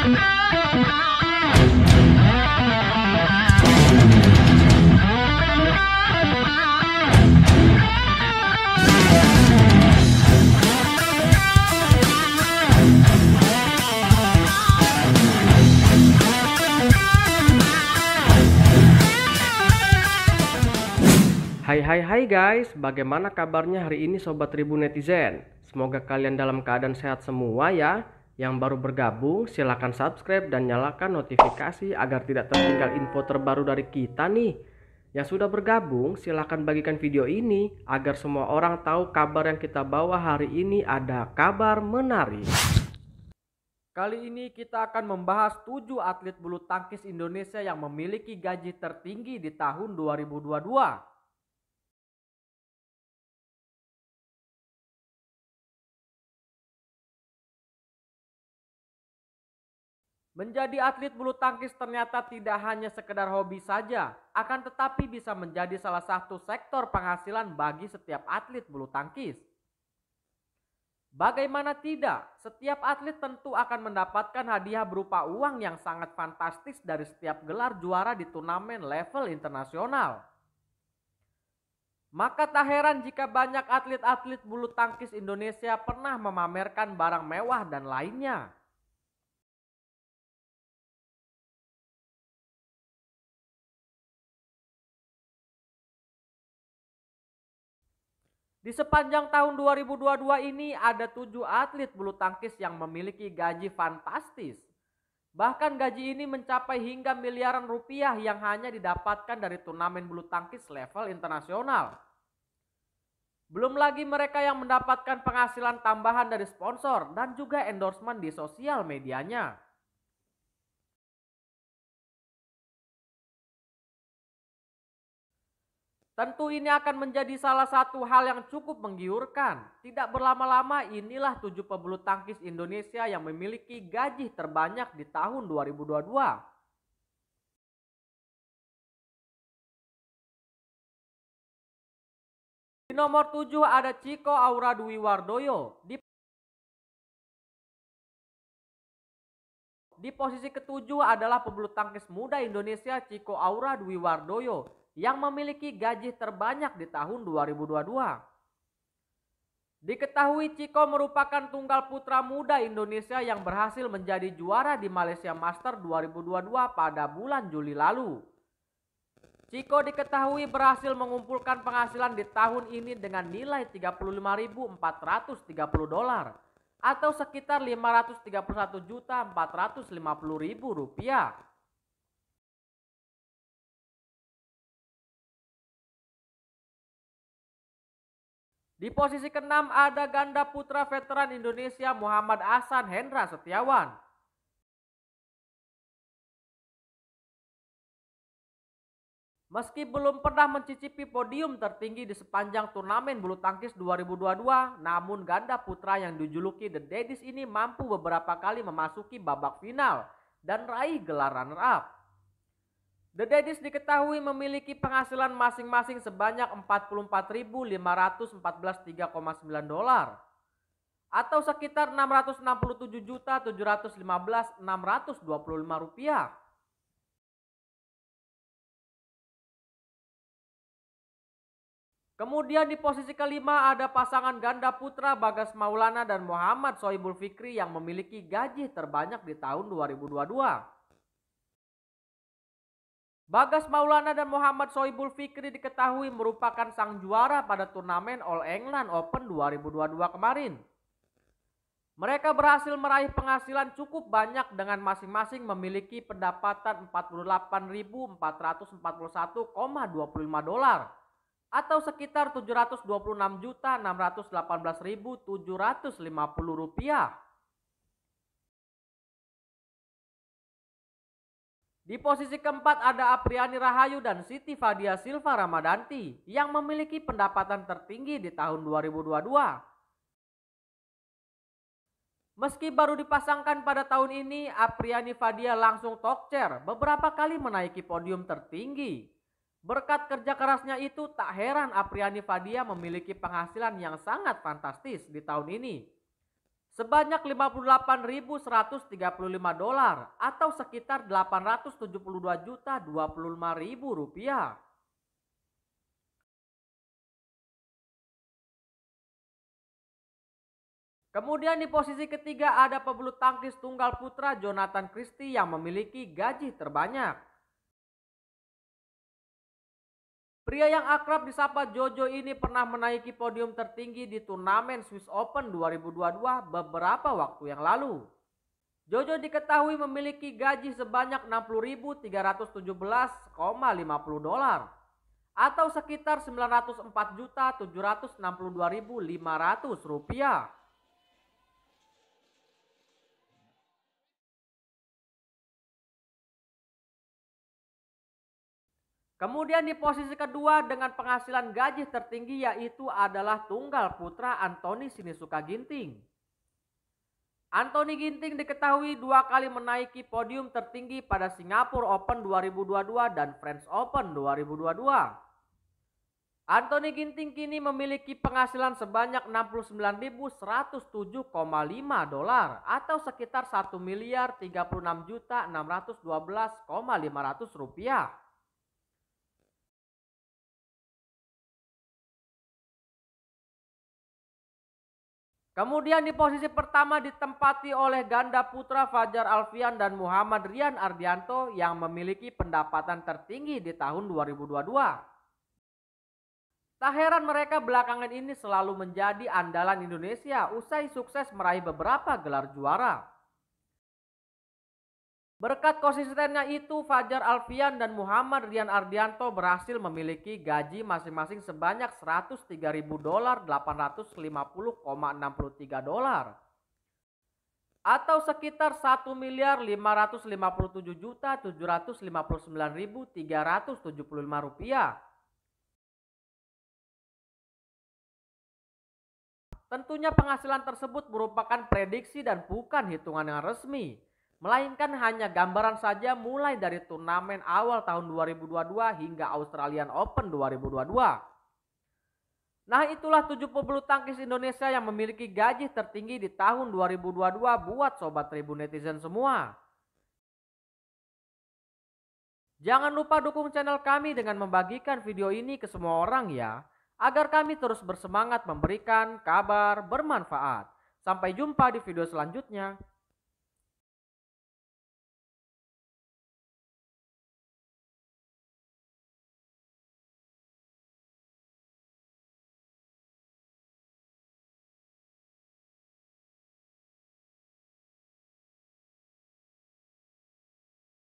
Hai hai hai guys, bagaimana kabarnya hari ini sobat Tribun Netizen? Semoga kalian dalam keadaan sehat semua ya. Yang baru bergabung, silahkan subscribe dan nyalakan notifikasi agar tidak tertinggal info terbaru dari kita nih. Yang sudah bergabung, silahkan bagikan video ini agar semua orang tahu kabar yang kita bawa hari ini ada kabar menarik. Kali ini kita akan membahas 7 atlet bulu tangkis Indonesia yang memiliki gaji tertinggi di tahun 2022. Menjadi atlet bulu tangkis ternyata tidak hanya sekedar hobi saja, akan tetapi bisa menjadi salah satu sektor penghasilan bagi setiap atlet bulu tangkis. Bagaimana tidak, setiap atlet tentu akan mendapatkan hadiah berupa uang yang sangat fantastis dari setiap gelar juara di turnamen level internasional. Maka tak heran jika banyak atlet-atlet bulu tangkis Indonesia pernah memamerkan barang mewah dan lainnya. Di sepanjang tahun 2022 ini ada tujuh atlet bulu tangkis yang memiliki gaji fantastis. Bahkan gaji ini mencapai hingga miliaran rupiah yang hanya didapatkan dari turnamen bulu tangkis level internasional. Belum lagi mereka yang mendapatkan penghasilan tambahan dari sponsor dan juga endorsement di sosial medianya. Tentu ini akan menjadi salah satu hal yang cukup menggiurkan. Tidak berlama-lama inilah tujuh pebulu tangkis Indonesia yang memiliki gaji terbanyak di tahun 2022. Di nomor tujuh ada Ciko Aura Dwi Wardoyo. Di Di posisi ketujuh adalah pebulu tangkis muda Indonesia Ciko Aura Dwi Wardoyo yang memiliki gaji terbanyak di tahun 2022. Diketahui Chico merupakan tunggal putra muda Indonesia yang berhasil menjadi juara di Malaysia Master 2022 pada bulan Juli lalu. Chico diketahui berhasil mengumpulkan penghasilan di tahun ini dengan nilai 35.430 dolar atau sekitar 531.450.000 rupiah. Di posisi keenam ada ganda putra veteran Indonesia Muhammad Ahsan Hendra Setiawan. Meski belum pernah mencicipi podium tertinggi di sepanjang turnamen bulu tangkis 2022, namun ganda putra yang dijuluki The Daddies ini mampu beberapa kali memasuki babak final dan raih gelar runner-up. The Daddies diketahui memiliki penghasilan masing-masing sebanyak 44.514,3,9 dolar atau sekitar 667.715.625 rupiah. Kemudian di posisi kelima ada pasangan ganda putra Bagas Maulana dan Muhammad Soibul Fikri yang memiliki gaji terbanyak di tahun 2022 Bagas Maulana dan Muhammad Soibul Fikri diketahui merupakan sang juara pada turnamen All England Open 2022 kemarin. Mereka berhasil meraih penghasilan cukup banyak dengan masing-masing memiliki pendapatan 48.441,25 dolar atau sekitar 726.618.750 rupiah. Di posisi keempat ada Apriani Rahayu dan Siti Fadia Silva Ramadanti yang memiliki pendapatan tertinggi di tahun 2022. Meski baru dipasangkan pada tahun ini, Apriani Fadia langsung talk chair beberapa kali menaiki podium tertinggi. Berkat kerja kerasnya itu tak heran Apriani Fadia memiliki penghasilan yang sangat fantastis di tahun ini sebanyak 58.135 dolar atau sekitar 872 juta 25 ribu rupiah. Kemudian di posisi ketiga ada pebulu tangkis tunggal putra Jonathan Christie yang memiliki gaji terbanyak. Pria yang akrab disapa Jojo ini pernah menaiki podium tertinggi di turnamen Swiss Open 2022 beberapa waktu yang lalu. Jojo diketahui memiliki gaji sebanyak 60.317,50 dolar atau sekitar 904.762.500 rupiah. Kemudian di posisi kedua dengan penghasilan gaji tertinggi yaitu adalah tunggal putra Antoni Sinisuka Ginting. Antoni Ginting diketahui dua kali menaiki podium tertinggi pada Singapura Open 2022 dan French Open 2022. Antoni Ginting kini memiliki penghasilan sebanyak 69.107,5 dolar atau sekitar 1 miliar 36 juta 612,500 rupiah. Kemudian di posisi pertama ditempati oleh ganda putra Fajar Alfian dan Muhammad Rian Ardianto yang memiliki pendapatan tertinggi di tahun 2022. Tak heran mereka belakangan ini selalu menjadi andalan Indonesia usai sukses meraih beberapa gelar juara. Berkat konsistennya itu, Fajar Alfian dan Muhammad Rian Ardianto berhasil memiliki gaji masing-masing sebanyak 103.000 dolar 850,63 dolar atau sekitar 1 miliar 557 juta 759.375 rupiah. Tentunya penghasilan tersebut merupakan prediksi dan bukan hitungan yang resmi melainkan hanya gambaran saja mulai dari turnamen awal tahun 2022 hingga Australian Open 2022. Nah itulah 70 tangkis Indonesia yang memiliki gaji tertinggi di tahun 2022 buat Sobat Tribun Netizen semua. Jangan lupa dukung channel kami dengan membagikan video ini ke semua orang ya, agar kami terus bersemangat memberikan kabar bermanfaat. Sampai jumpa di video selanjutnya.